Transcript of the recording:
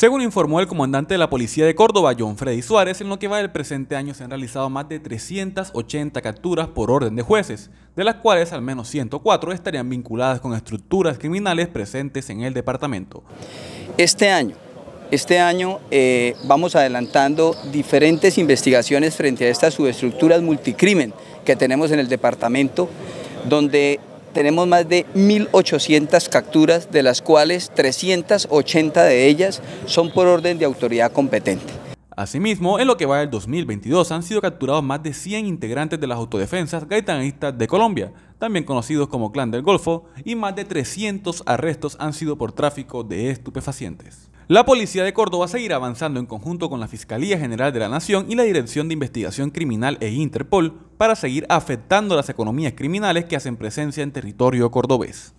Según informó el comandante de la Policía de Córdoba, John Freddy Suárez, en lo que va del presente año se han realizado más de 380 capturas por orden de jueces, de las cuales al menos 104 estarían vinculadas con estructuras criminales presentes en el departamento. Este año, este año eh, vamos adelantando diferentes investigaciones frente a estas subestructuras multicrimen que tenemos en el departamento, donde tenemos más de 1.800 capturas, de las cuales 380 de ellas son por orden de autoridad competente. Asimismo, en lo que va del 2022 han sido capturados más de 100 integrantes de las autodefensas gaitanistas de Colombia, también conocidos como Clan del Golfo, y más de 300 arrestos han sido por tráfico de estupefacientes. La Policía de Córdoba seguirá avanzando en conjunto con la Fiscalía General de la Nación y la Dirección de Investigación Criminal e Interpol para seguir afectando las economías criminales que hacen presencia en territorio cordobés.